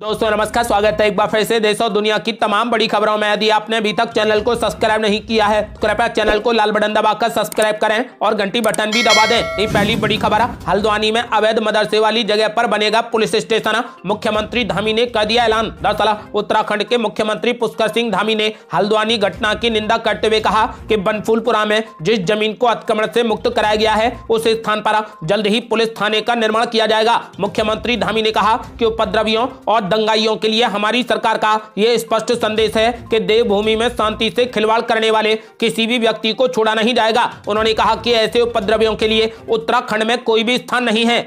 दोस्तों नमस्कार स्वागत है एक बार फिर से देश और दुनिया की तमाम बड़ी खबरों में यदि आपने अभी तक चैनल को सब्सक्राइब नहीं किया है तो कृपया चैनल को लाल बटन दबाकर सब्सक्राइब करें और घंटी बटन भी दबा दें ये पहली बड़ी खबर हल्द्वानी में अवैध मदरसे वाली जगह पर बनेगा पुलिस स्टेशन मुख्यमंत्री धामी ने कर दिया ऐलान दरअसल उत्तराखंड के मुख्यमंत्री पुष्कर सिंह धामी ने हल्द्वानी घटना की निंदा करते हुए कहा की बनफूलपुरा में जिस जमीन को अतिक्रमण से मुक्त कराया गया है उस स्थान पर जल्द ही पुलिस थाने का निर्माण किया जाएगा मुख्यमंत्री धामी ने कहा की उपद्रवियों और दंगाइयों के लिए हमारी सरकार का यह स्पष्ट संदेश है कि देवभूमि में शांति से खिलवाड़ करने वाले किसी भी व्यक्ति को छोड़ा नहीं जाएगा उन्होंने कहा कि ऐसे उपद्रवियों के लिए उत्तराखंड में कोई भी स्थान नहीं है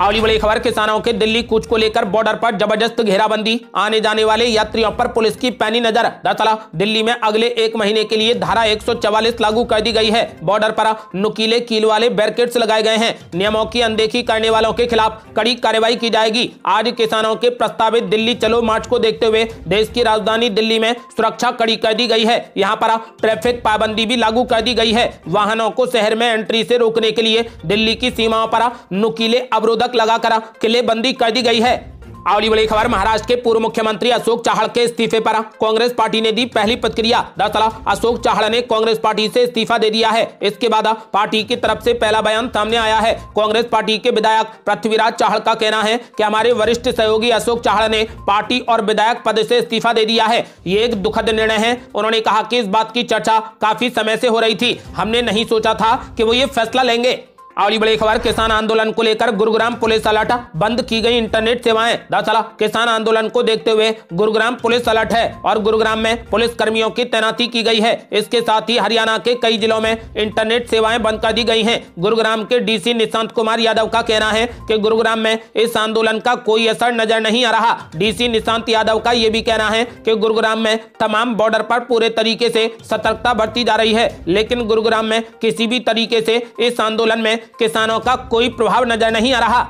आवली बड़ी खबर किसानों के दिल्ली कूच को लेकर बॉर्डर पर जबरदस्त घेराबंदी आने जाने वाले यात्रियों पर पुलिस की पैनी नजर दरअसल दिल्ली में अगले एक महीने के लिए धारा 144 लागू कर दी गई है बॉर्डर पर नुकीले कील वाले बैरिकेड्स लगाए गए हैं नियमों की अनदेखी करने वालों के खिलाफ कड़ी कार्रवाई की जाएगी आज किसानों के प्रस्तावित दिल्ली चलो मार्च को देखते हुए देश की राजधानी दिल्ली में सुरक्षा कड़ी कर दी गई है यहाँ पर ट्रैफिक पाबंदी भी लागू कर दी गई है वाहनों को शहर में एंट्री से रोकने के लिए दिल्ली की सीमाओं पर नुकीले अवरोध रोधक लगाकर किलेबंदी कर दी गई है अगली बड़ी खबर महाराष्ट्र के पूर्व मुख्यमंत्री अशोक चाहड़ के इस्तीफे पर कांग्रेस पार्टी ने दी पहली प्रतिक्रिया दरअसल अशोक चाहल ने कांग्रेस पार्टी से इस्तीफा दे दिया है इसके बाद पार्टी की तरफ से पहला बयान सामने आया है कांग्रेस पार्टी के विधायक पृथ्वीराज चाहड़ का कहना है कि हमारे वरिष्ठ सहयोगी अशोक चाहड़ ने पार्टी और विधायक पद से इस्तीफा दे दिया है ये एक दुखद निर्णय है उन्होंने कहा की इस बात की चर्चा काफी समय से हो रही थी हमने नहीं सोचा था की वो ये फैसला लेंगे अगली बड़ी खबर किसान आंदोलन को लेकर गुरुग्राम पुलिस अलर्ट बंद की गई इंटरनेट सेवाएं दरअसल किसान आंदोलन को देखते हुए गुरुग्राम पुलिस अलर्ट है और गुरुग्राम में पुलिस कर्मियों की तैनाती की गई है इसके साथ ही हरियाणा के कई जिलों में इंटरनेट सेवाएं बंद कर दी गई है गुरुग्राम के डीसी निशांत कुमार यादव का कहना है की गुरुग्राम में इस आंदोलन का कोई असर नजर नहीं आ रहा डीसी निशांत यादव का ये भी कहना है की गुरुग्राम में तमाम बॉर्डर पर पूरे तरीके से सतर्कता बरती जा रही है लेकिन गुरुग्राम में किसी भी तरीके से इस आंदोलन में किसानों का कोई प्रभाव नजर नहीं आ रहा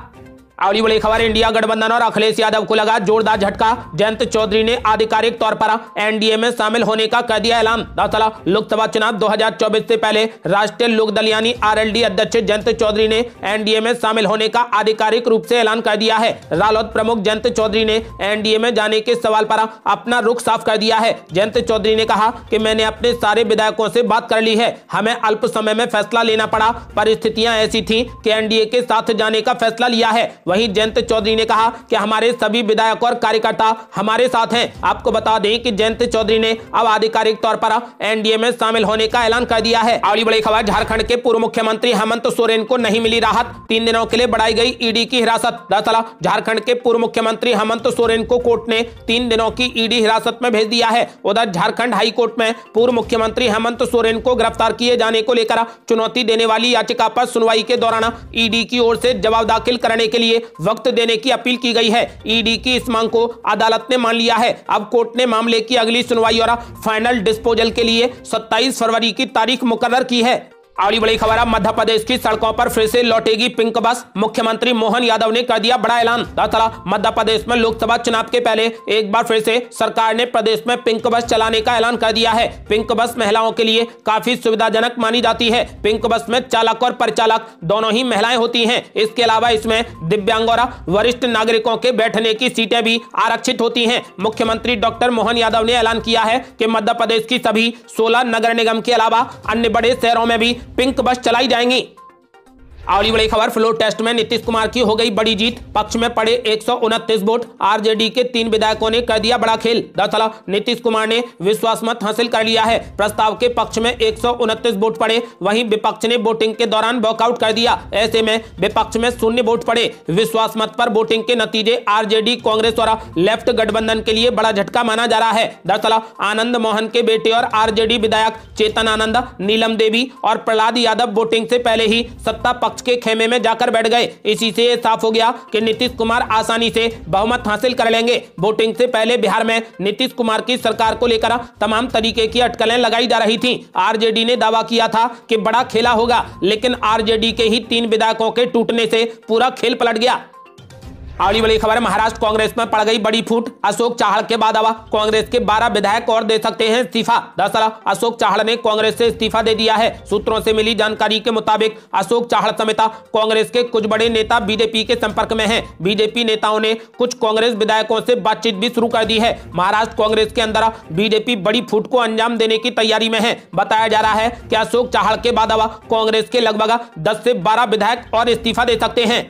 अगली बड़ी खबर इंडिया गठबंधन और अखिलेश यादव को लगा जोरदार झटका जयंत चौधरी ने आधिकारिक तौर पर एनडीए में शामिल होने का कर दिया ऐलान दरअसल लोकसभा चुनाव 2024 से पहले राष्ट्रीय लोकदल यानी आरएलडी अध्यक्ष जयंत चौधरी ने एनडीए में शामिल होने का आधिकारिक रूप से ऐलान कर दिया है रालोद प्रमुख जयंत चौधरी ने एनडीए में जाने के सवाल पर अपना रुख साफ कर दिया है जयंत चौधरी ने कहा की मैंने अपने सारे विधायकों से बात कर ली है हमें अल्प समय में फैसला लेना पड़ा परिस्थितियाँ ऐसी थी की एनडीए के साथ जाने का फैसला लिया है वहीं जयंत चौधरी ने कहा कि हमारे सभी विधायक और कार्यकर्ता हमारे साथ हैं आपको बता दें कि जयंत चौधरी ने अब आधिकारिक तौर पर एनडीए में शामिल होने का ऐलान कर दिया है अगली बड़ी खबर झारखंड के पूर्व मुख्यमंत्री हेमंत सोरेन को नहीं मिली राहत तीन दिनों के लिए बढ़ाई गई ईडी की हिरासत दरअसल झारखंड के पूर्व मुख्यमंत्री हेमंत सोरेन को कोर्ट ने तीन दिनों की ईडी हिरासत में भेज दिया है उधर झारखंड हाईकोर्ट में पूर्व मुख्यमंत्री हेमंत सोरेन को गिरफ्तार किए जाने को लेकर चुनौती देने वाली याचिका पर सुनवाई के दौरान ईडी की ओर से जवाब दाखिल करने के लिए लिए वक्त देने की अपील की गई है ईडी e की इस मांग को अदालत ने मान लिया है अब कोर्ट ने मामले की अगली सुनवाई और फाइनल डिस्पोजल के लिए सत्ताईस फरवरी की तारीख मुकर्र की है आड़ी बड़ी खबर है मध्य प्रदेश की सड़कों पर फिर से लौटेगी पिंक बस मुख्यमंत्री मोहन यादव ने कर दिया बड़ा ऐलान दरअसल मध्य प्रदेश में लोकसभा चुनाव के पहले एक बार फिर से सरकार ने प्रदेश में पिंक बस चलाने का ऐलान कर दिया है पिंक बस महिलाओं के लिए काफी सुविधाजनक मानी जाती है पिंक बस में चालक और परिचालक दोनों ही महिलाएं होती है इसके अलावा इसमें दिव्यांग और वरिष्ठ नागरिकों के बैठने की सीटें भी आरक्षित होती है मुख्यमंत्री डॉक्टर मोहन यादव ने ऐलान किया है की मध्य प्रदेश की सभी सोलह नगर निगम के अलावा अन्य बड़े शहरों में भी पिंक बस चलाई जाएंगी अगली बड़ी खबर फ्लोर टेस्ट में नीतीश कुमार की हो गई बड़ी जीत पक्ष में पड़े एक वोट आरजेडी के तीन विधायकों ने कर दिया बड़ा खेल दरअसल नीतीश कुमार ने विश्वास मत हासिल कर लिया है प्रस्ताव के पक्ष में एक वोट पड़े वहीं विपक्ष ने वोटिंग के दौरान वॉकआउट कर दिया ऐसे में विपक्ष में शून्य वोट पड़े विश्वास मत पर वोटिंग के नतीजे आर कांग्रेस और लेफ्ट गठबंधन के लिए बड़ा झटका माना जा रहा है दरअसल आनंद मोहन के बेटे और आर विधायक चेतन आनंद नीलम देवी और प्रहलाद यादव वोटिंग से पहले ही सत्ता पक्ष विपक्ष के खेमे में जाकर बैठ गए इसी से साफ हो गया कि नीतीश कुमार आसानी से बहुमत हासिल कर लेंगे वोटिंग से पहले बिहार में नीतीश कुमार की सरकार को लेकर तमाम तरीके की अटकलें लगाई जा रही थी आरजेडी ने दावा किया था कि बड़ा खेला होगा लेकिन आरजेडी के ही तीन विधायकों के टूटने से पूरा खेल पलट गया अगली बड़ी खबर है महाराष्ट्र कांग्रेस में पड़ गई बड़ी फूट अशोक चाहड़ के बाद आवा कांग्रेस के 12 विधायक और दे सकते हैं इस्तीफा दरअसल अशोक चाहड़ ने कांग्रेस से इस्तीफा दे दिया है सूत्रों से मिली जानकारी के मुताबिक अशोक चाहड़ समेत कांग्रेस के कुछ बड़े नेता बीजेपी के संपर्क में है बीजेपी नेताओं ने कुछ कांग्रेस विधायकों से बातचीत भी शुरू कर दी है महाराष्ट्र कांग्रेस के अंदर बीजेपी बड़ी फूट को अंजाम देने की तैयारी में है बताया जा रहा है की अशोक चाहड़ के बाद आवा कांग्रेस के लगभग दस से बारह विधायक और इस्तीफा दे सकते हैं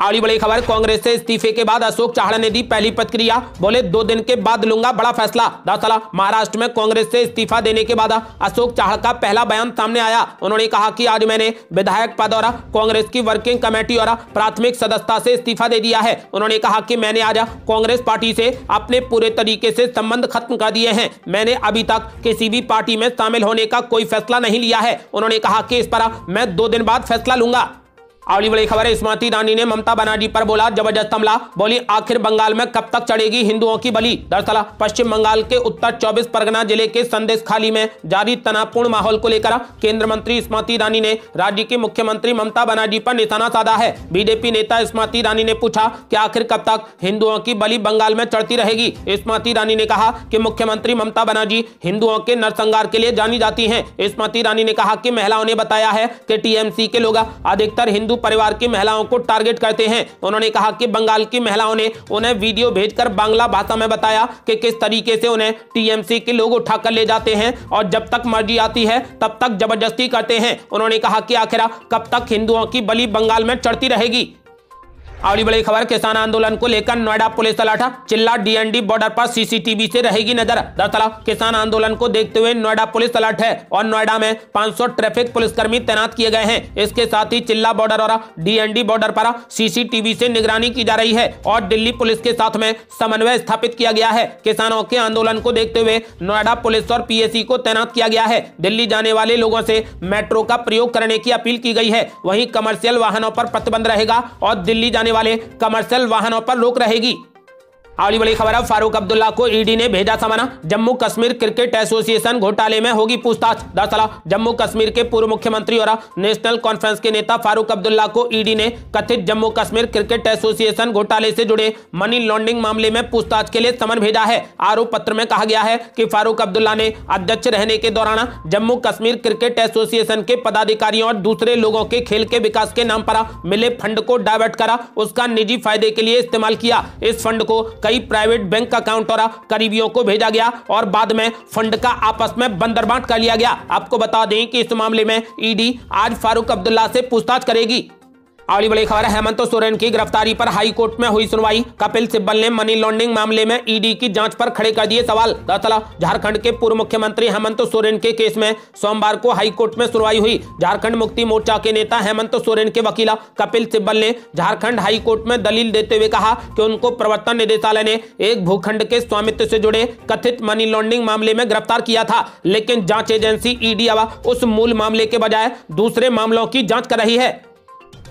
आली बड़ी खबर कांग्रेस से इस्तीफे के बाद अशोक चाहड़ा ने दी पहली प्रतिक्रिया बोले दो दिन के बाद लूंगा बड़ा फैसला दरअसल महाराष्ट्र में कांग्रेस से इस्तीफा देने के बाद अशोक चाहड़ का पहला बयान सामने आया उन्होंने कहा कि आज मैंने विधायक पद और कांग्रेस की वर्किंग कमेटी और प्राथमिक सदस्यता से इस्तीफा दे दिया है उन्होंने कहा की मैंने आज कांग्रेस पार्टी से अपने पूरे तरीके से संबंध खत्म कर दिए हैं मैंने अभी तक किसी भी पार्टी में शामिल होने का कोई फैसला नहीं लिया है उन्होंने कहा की इस पर मैं दो दिन बाद फैसला लूंगा अगली बड़ी खबर है स्मृति ईरानी ने ममता बनर्जी पर बोला जबरदस्त हमला बोली आखिर बंगाल में कब तक चढ़ेगी हिंदुओं की बलि दरअसल पश्चिम बंगाल के उत्तर चौबीस परगना जिले के संदेश खाली में जारी तनावपूर्ण माहौल को लेकर केंद्र मंत्री स्मृति ईरानी ने राज्य के मुख्यमंत्री ममता बनर्जी पर निशाना साधा है बीजेपी नेता स्मृति ईरानी ने पूछा की आखिर कब तक हिंदुओं की बलि बंगाल में चढ़ती रहेगी स्मृति ईरानी ने कहा की मुख्यमंत्री ममता बनर्जी हिंदुओं के नरसंहार के लिए जानी जाती है स्मृति ईरानी ने कहा की महिलाओं ने बताया है की टीएमसी के लोग अधिकतर हिंदू परिवार की महिलाओं को टारगेट करते हैं उन्होंने कहा कि बंगाल की महिलाओं ने उन्हें वीडियो भेजकर बांग्ला भाषा में बताया कि किस तरीके से उन्हें टीएमसी के लोग उठाकर ले जाते हैं और जब तक मर्जी आती है तब तक जबरदस्ती करते हैं उन्होंने कहा कि आखिर कब तक हिंदुओं की बलि बंगाल में चढ़ती रहेगी अगली बड़ी खबर किसान आंदोलन को लेकर नोएडा पुलिस तलाठा चिल्ला डीएनडी बॉर्डर पर सीसीटीवी से रहेगी नजर दरअसल किसान आंदोलन को देखते हुए नोएडा पुलिस अलर्ट है और नोएडा में 500 ट्रैफिक पुलिसकर्मी तैनात किए गए हैं इसके साथ ही चिल्ला बॉर्डर और डीएनडी बॉर्डर पर सीसीटीवी से निगरानी की जा रही है और दिल्ली पुलिस के साथ में समन्वय स्थापित किया गया है किसानों के आंदोलन को देखते हुए नोएडा पुलिस और पी को तैनात किया गया है दिल्ली जाने वाले लोगों से मेट्रो का प्रयोग करने की अपील की गई है वही कमर्शियल वाहनों पर प्रतिबंध रहेगा और दिल्ली जाने वाले कमर्शियल वाहनों पर रोक रहेगी अगली बड़ी खबर है फारूक अब्दुल्ला को ईडी e ने भेजा समाना जम्मू कश्मीर क्रिकेट एसोसिएशन घोटाले में होगी पूछताछ दरअसल जम्मू कश्मीर के पूर्व मुख्यमंत्री और नेशनल कॉन्फ्रेंस के नेता फारूक अब्दुल्ला को ईडी e ने कथित जम्मू कश्मीर क्रिकेट एसोसिएशन घोटाले से जुड़े मनी लॉन्ड्रिंग मामले में पूछताछ के लिए समन भेजा है आरोप पत्र में कहा गया है की फारूक अब्दुल्ला ने अध्यक्ष रहने के दौरान जम्मू कश्मीर क्रिकेट एसोसिएशन के पदाधिकारियों और दूसरे लोगों के खेल के विकास के नाम पर मिले फंड को डायवर्ट करा उसका निजी फायदे के लिए इस्तेमाल किया इस फंड को कई प्राइवेट बैंक अकाउंट और करीबियों को भेजा गया और बाद में फंड का आपस में बंदरबांट कर लिया गया आपको बता दें कि इस मामले में ईडी आज फारूक अब्दुल्ला से पूछताछ करेगी अगली बड़ी खबर है हेमंत सोरेन की गिरफ्तारी पर हाईकोर्ट में हुई सुनवाई कपिल सिब्बल ने मनी लॉन्ड्रिंग मामले में ईडी की जांच पर खड़े कर दिए सवाल गौरतलब झारखंड के पूर्व मुख्यमंत्री हेमंत सोरेन के केस में सोमवार को हाईकोर्ट में सुनवाई हुई झारखंड मुक्ति मोर्चा के नेता हेमंत सोरेन के वकीला कपिल सिब्बल ने झारखंड हाईकोर्ट में दलील देते हुए कहा कि उनको प्रवर्तन निदेशालय ने एक भूखंड के स्वामित्व से जुड़े कथित मनी लॉन्ड्रिंग मामले में गिरफ्तार किया था लेकिन जांच एजेंसी ईडी अब उस मूल मामले के बजाय दूसरे मामलों की जांच कर रही है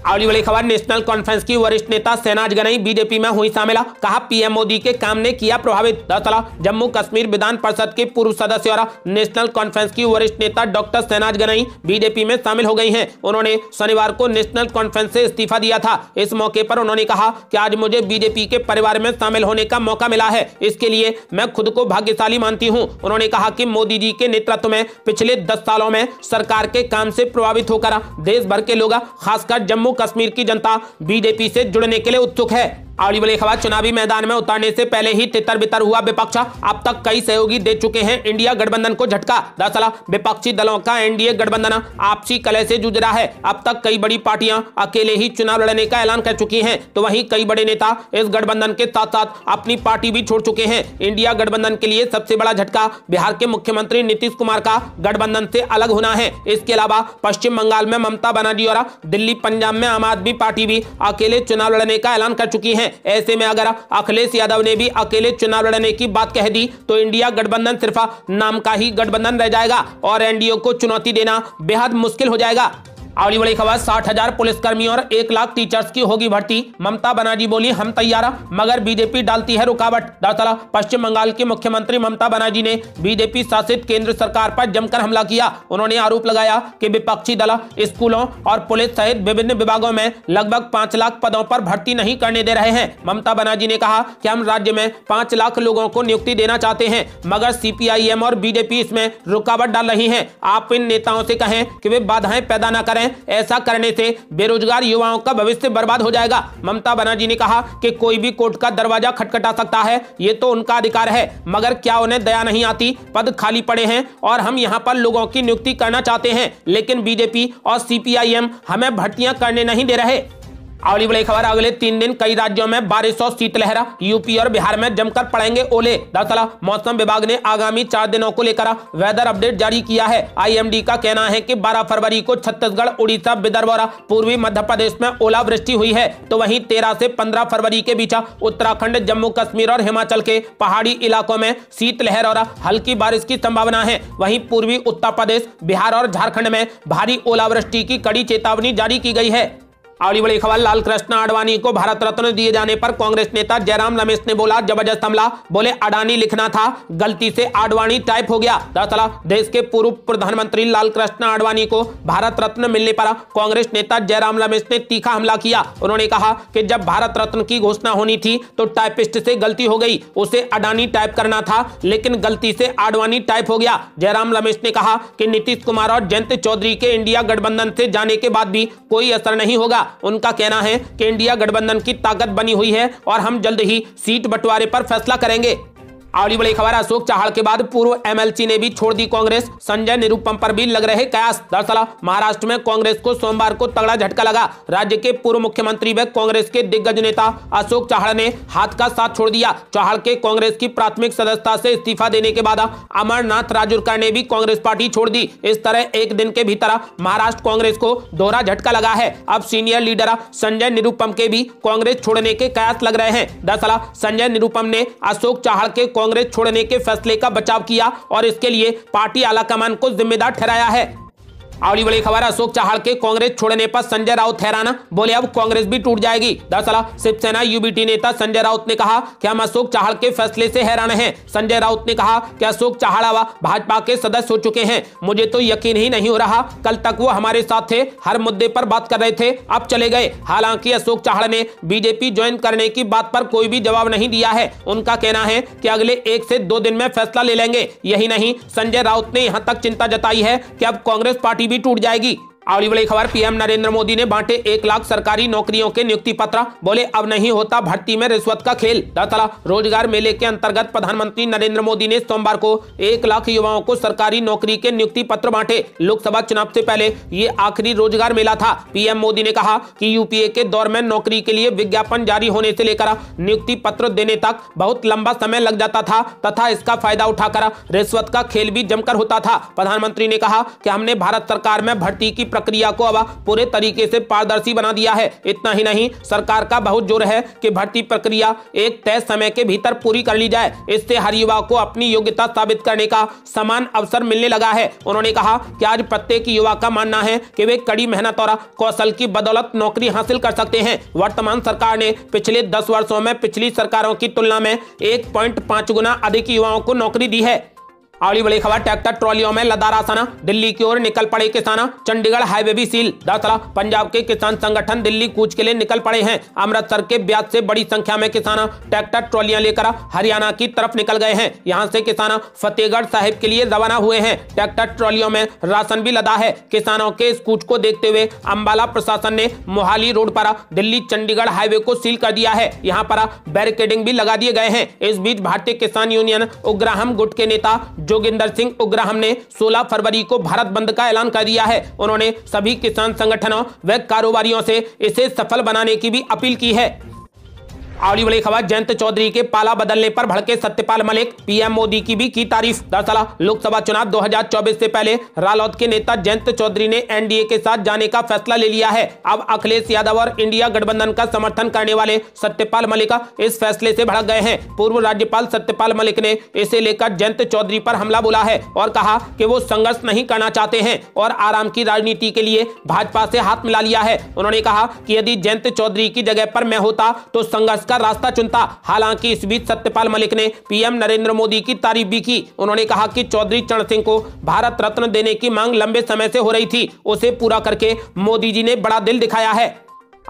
अगली बड़ी खबर नेशनल कॉन्फ्रेंस की वरिष्ठ नेता सेनाज गनई बीजेपी में हुई शामिल कहा पीएम मोदी के काम ने किया प्रभावित दरअसल जम्मू कश्मीर विधान परिषद के पूर्व सदस्य और नेशनल कॉन्फ्रेंस की वरिष्ठ नेता डॉक्टर सेनाज गनई बीजेपी में शामिल हो गई है उन्होंने शनिवार को नेशनल कॉन्फ्रेंस से इस्तीफा दिया था इस मौके पर उन्होंने कहा की आज मुझे बीजेपी के परिवार में शामिल होने का मौका मिला है इसके लिए मैं खुद को भाग्यशाली मानती हूँ उन्होंने कहा की मोदी जी के नेतृत्व में पिछले दस सालों में सरकार के काम से प्रभावित होकर देश भर के लोग खासकर जम्मू कश्मीर की जनता बीजेपी से जुड़ने के लिए उत्सुक है आड़ी बड़ी खबर चुनावी मैदान में उतरने से पहले ही तितर बितर हुआ विपक्ष अब तक कई सहयोगी दे चुके हैं इंडिया गठबंधन को झटका दरअसल विपक्षी दलों का एनडीए गठबंधन आपसी कलह से जूझ रहा है अब तक कई बड़ी पार्टियां अकेले ही चुनाव लड़ने का ऐलान कर चुकी हैं तो वहीं कई बड़े नेता इस गठबंधन के साथ साथ अपनी पार्टी भी छोड़ चुके हैं इंडिया गठबंधन के लिए सबसे बड़ा झटका बिहार के मुख्यमंत्री नीतीश कुमार का गठबंधन से अलग होना है इसके अलावा पश्चिम बंगाल में ममता बनर्जी और दिल्ली पंजाब में आम आदमी पार्टी भी अकेले चुनाव लड़ने का ऐलान कर चुकी है ऐसे में अगर अखिलेश यादव ने भी अकेले चुनाव लड़ने की बात कह दी तो इंडिया गठबंधन सिर्फ नाम का ही गठबंधन रह जाएगा और एनडीओ को चुनौती देना बेहद मुश्किल हो जाएगा अगली बड़ी खबर साठ हजार पुलिसकर्मियों और एक लाख टीचर्स की होगी भर्ती ममता बनर्जी बोली हम तैयारा मगर बीजेपी डालती है रुकावट दरअसल पश्चिम बंगाल की मुख्यमंत्री ममता बनर्जी ने बीजेपी शासित केंद्र सरकार पर जमकर हमला किया उन्होंने आरोप लगाया कि विपक्षी दल स्कूलों और पुलिस सहित विभिन्न विभागों में लगभग पाँच लाख पदों पर भर्ती नहीं करने दे रहे हैं ममता बनर्जी ने कहा की हम राज्य में पाँच लाख लोगों को नियुक्ति देना चाहते हैं मगर सी और बीजेपी इसमें रुकावट डाल रही है आप इन नेताओं से कहें की वे बाधाएं पैदा न करें हैं ऐसा करने से बेरोजगार युवाओं का भविष्य बर्बाद हो जाएगा ममता बनर्जी ने कहा कि कोई भी कोर्ट का दरवाजा खटखटा सकता है ये तो उनका अधिकार है मगर क्या उन्हें दया नहीं आती पद खाली पड़े हैं और हम यहाँ पर लोगों की नियुक्ति करना चाहते हैं लेकिन बीजेपी और सीपीआईएम हमें भर्तियां करने नहीं दे रहे अगली बड़ी खबर अगले तीन दिन कई राज्यों में बारिश और शीतलहरा यूपी और बिहार में जमकर पड़ेंगे ओले दरअसल मौसम विभाग ने आगामी चार दिनों को लेकर वेदर अपडेट जारी किया है आईएमडी का कहना है कि 12 फरवरी को छत्तीसगढ़ उड़ीसा विदर्भ और पूर्वी मध्य प्रदेश में ओलावृष्टि हुई है तो वही तेरह से पंद्रह फरवरी के बीच उत्तराखंड जम्मू कश्मीर और हिमाचल के पहाड़ी इलाकों में शीतलहर और हल्की बारिश की संभावना है वही पूर्वी उत्तर प्रदेश बिहार और झारखंड में भारी ओलावृष्टि की कड़ी चेतावनी जारी की गई है अगली बड़ी खबर लाल कृष्ण आडवाणी को भारत रत्न दिए जाने पर कांग्रेस नेता जयराम रमेश ने बोला जबरदस्त हमला बोले अडानी लिखना था गलती से आडवाणी टाइप हो गया दरअसल देश के पूर्व प्रधानमंत्री लाल कृष्ण आडवाणी को भारत रत्न मिलने पर कांग्रेस नेता जयराम रमेश ने तीखा हमला किया उन्होंने कहा कि जब भारत रत्न की घोषणा होनी थी तो टाइपिस्ट से गलती हो गई उसे अडानी टाइप करना था लेकिन गलती से आडवाणी टाइप हो गया जयराम रमेश ने कहा कि नीतीश कुमार और जयंत चौधरी के इंडिया गठबंधन से जाने के बाद भी कोई असर नहीं होगा उनका कहना है कि इंडिया गठबंधन की ताकत बनी हुई है और हम जल्द ही सीट बंटवारे पर फैसला करेंगे आवली बड़ी खबर अशोक चाहड़ के बाद पूर्व एमएलसी ने भी छोड़ दी कांग्रेस संजय निरुपम पर भी लग रहे कयास दरअसल महाराष्ट्र में कांग्रेस को सोमवार को तगड़ा झटका लगा राज्य के पूर्व मुख्यमंत्री व कांग्रेस के दिग्गज नेता अशोक चहाड़ ने हाथ का साथ छोड़ दिया चहाड़ के कांग्रेस की प्राथमिक सदस्यता से इस्तीफा देने के बाद अमरनाथ राजुरकर ने भी कांग्रेस पार्टी छोड़ दी इस तरह एक दिन के भीतर महाराष्ट्र कांग्रेस को दोहरा झटका लगा है अब सीनियर लीडर संजय निरुपम के भी कांग्रेस छोड़ने के कयास लग रहे हैं दरअसल संजय निरुपम ने अशोक चहाड़ के कांग्रेस कांग्रेस छोड़ने के फैसले का बचाव किया और इसके लिए पार्टी आलाकमान को जिम्मेदार ठहराया है अगली बड़ी खबर अशोक चाहड़ के कांग्रेस छोड़ने पर संजय राउत हैराना बोले अब कांग्रेस भी टूट जाएगी दरअसल शिवसेना यूबीटी नेता संजय राउत ने कहा कि हम अशोक चाहड़ के फैसले से हैरान हैं संजय राउत ने कहा कि अशोक चहाड़ावा भाजपा के सदस्य हो चुके हैं मुझे तो यकीन ही नहीं हो रहा कल तक वो हमारे साथ थे हर मुद्दे पर बात कर रहे थे अब चले गए हालांकि अशोक चाहड़ ने बीजेपी ज्वाइन करने की बात पर कोई भी जवाब नहीं दिया है उनका कहना है की अगले एक से दो दिन में फैसला ले लेंगे यही नहीं संजय राउत ने यहाँ तक चिंता जताई है की अब कांग्रेस पार्टी भी टूट जाएगी आवली बड़ी खबर पीएम नरेंद्र मोदी ने बांटे एक लाख सरकारी नौकरियों के नियुक्ति पत्र बोले अब नहीं होता भर्ती में रिश्वत का खेल दरअसल रोजगार मेले के अंतर्गत प्रधानमंत्री नरेंद्र मोदी ने सोमवार को एक लाख युवाओं को सरकारी नौकरी के नियुक्ति पत्र बांटे लोकसभा चुनाव से पहले ये आखिरी रोजगार मेला था पीएम मोदी ने कहा की यूपीए के दौर में नौकरी के लिए विज्ञापन जारी होने से लेकर नियुक्ति पत्र देने तक बहुत लंबा समय लग जाता था तथा इसका फायदा उठाकर रिश्वत का खेल भी जमकर होता था प्रधानमंत्री ने कहा की हमने भारत सरकार में भर्ती की प्रक्रिया को अब पूरे तरीके से पारदर्शी बना दिया है इतना ही नहीं सरकार का बहुत जोर है कि भर्ती प्रक्रिया एक तय समय के भीतर पूरी कर ली जाए इससे हर युवा को अपनी योग्यता साबित करने का समान अवसर मिलने लगा है उन्होंने कहा कि आज प्रत्येक युवा का मानना है कि वे कड़ी मेहनत और कौशल की बदौलत नौकरी हासिल कर सकते हैं वर्तमान सरकार ने पिछले दस वर्षों में पिछली सरकारों की तुलना में एक गुना अधिक युवाओं को नौकरी दी है अगली बड़ी खबर ट्रैक्टर ट्रॉलियों में लदा रासना दिल्ली की ओर निकल पड़े किसान चंडीगढ़ हाईवे भी सील दरअसल पंजाब के किसान संगठन दिल्ली कूच के लिए निकल पड़े हैं अमृतसर के ब्याज से बड़ी संख्या में किसान ट्रैक्टर ट्रॉलियां लेकर हरियाणा की तरफ निकल गए हैं यहाँ से किसान फतेहगढ़ साहिब के लिए रवाना हुए हैं ट्रैक्टर ट्रॉलियों में राशन भी लदा है किसानों के इस कूच को देखते हुए अम्बाला प्रशासन ने मोहाली रोड पर दिल्ली चंडीगढ़ हाईवे को सील कर दिया है यहाँ पर बैरिकेडिंग भी लगा दिए गए हैं इस बीच भारतीय किसान यूनियन उग्राहम गुट के नेता जोगिंदर सिंह उग्रहम ने 16 फरवरी को भारत बंद का ऐलान कर दिया है उन्होंने सभी किसान संगठनों व कारोबारियों से इसे सफल बनाने की भी अपील की है आवली बड़ी खबर जयंत चौधरी के पाला बदलने पर भड़के सत्यपाल मलिक पीएम मोदी की भी की तारीफ दरअसल लोकसभा चुनाव 2024 से पहले रालोद के नेता जयंत चौधरी ने एनडीए के साथ जाने का फैसला ले लिया है अब अखिलेश यादव और इंडिया गठबंधन का समर्थन करने वाले सत्यपाल मलिक इस फैसले ऐसी भड़क गए हैं पूर्व राज्यपाल सत्यपाल मलिक ने इसे लेकर जयंत चौधरी आरोप हमला बोला है और कहा की वो संघर्ष नहीं करना चाहते है और आराम की राजनीति के लिए भाजपा ऐसी हाथ मिला लिया है उन्होंने कहा की यदि जयंत चौधरी की जगह आरोप मैं होता तो संघर्ष का रास्ता चुनता हालांकि इस बीच सत्यपाल मलिक ने पीएम नरेंद्र मोदी की तारीफ भी की उन्होंने कहा कि चौधरी चरण सिंह को भारत रत्न देने की मांग लंबे समय से हो रही थी उसे पूरा करके मोदी जी ने बड़ा दिल दिखाया है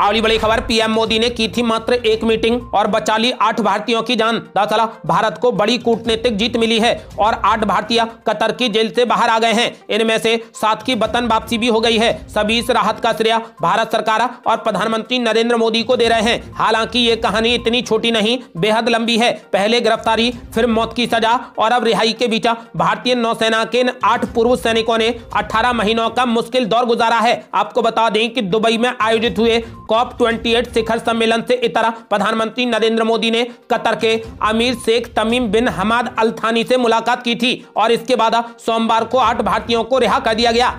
अगली बड़ी खबर पीएम मोदी ने की थी मात्र एक मीटिंग और बचा ली आठ भारतीयों की जान दरअसल भारत को बड़ी कूटनीतिक जीत मिली है और आठ भारतीय कतर की जेल से बाहर आ गए हैं इनमें से सात की वतन वापसी भी हो गई है सभी इस राहत का श्रेय भारत सरकार और प्रधानमंत्री नरेंद्र मोदी को दे रहे हैं हालांकि ये कहानी इतनी छोटी नहीं बेहद लंबी है पहले गिरफ्तारी फिर मौत की सजा और अब रिहाई के बीच भारतीय नौसेना के इन आठ पूर्व सैनिकों ने अठारह महीनों का मुश्किल दौर गुजारा है आपको बता दें कि दुबई में आयोजित हुए कॉप ट्वेंटी शिखर सम्मेलन से इतर प्रधानमंत्री नरेंद्र मोदी ने कतर के अमीर शेख तमीम बिन हमाद अल थानी से मुलाकात की थी और इसके बाद सोमवार को आठ भारतीयों को रिहा कर दिया गया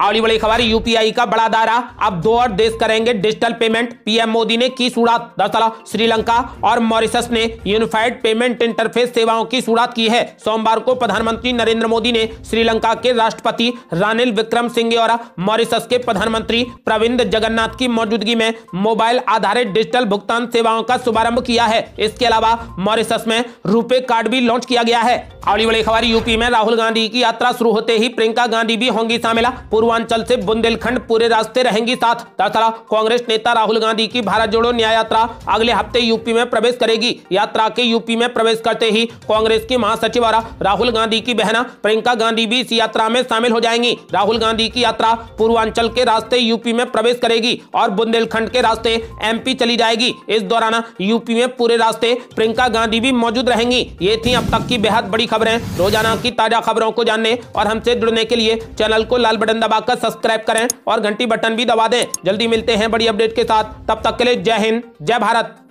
अगली बड़ी खबर यूपीआई का बड़ा दायरा अब दो और देश करेंगे डिजिटल पेमेंट पीएम मोदी ने की शुरुआत दरअसल श्रीलंका और मॉरिशस ने यूनिफाइड पेमेंट इंटरफेस सेवाओं की शुरुआत की है सोमवार को प्रधानमंत्री नरेंद्र मोदी ने श्रीलंका के राष्ट्रपति रानिल विक्रम सिंह और मॉरिशस के प्रधानमंत्री प्रविंद जगन्नाथ की मौजूदगी में मोबाइल आधारित डिजिटल भुगतान सेवाओं का शुभारंभ किया है इसके अलावा मॉरिशस में रुपे कार्ड भी लॉन्च किया गया है अगली बड़ी खबर यूपी में राहुल गांधी की यात्रा शुरू होते ही प्रियंका गांधी भी होंगी शामिल पूर्व पूर्वांचल से बुंदेलखंड पूरे रास्ते रहेंगी साथ दरअसल कांग्रेस नेता राहुल गांधी की भारत जोड़ो न्याय यात्रा अगले हफ्ते यूपी में प्रवेश करेगी यात्रा के यूपी में प्रवेश करते ही कांग्रेस की महासचिव राहुल गांधी की बहना प्रियंका गांधी भी इस यात्रा में शामिल हो जाएंगी राहुल गांधी की यात्रा पूर्वांचल के रास्ते यूपी में प्रवेश करेगी और बुंदेलखंड के रास्ते एमपी चली जाएगी इस दौरान यूपी में पूरे रास्ते प्रियंका गांधी भी मौजूद रहेंगी ये थी अब तक की बेहद बड़ी खबरें रोजाना की ताजा खबरों को जानने और हमसे जुड़ने के लिए चैनल को लाल बटन दबा दबाकर सब्सक्राइब करें और घंटी बटन भी दबा दें जल्दी मिलते हैं बड़ी अपडेट के साथ तब तक के लिए जय हिंद जय भारत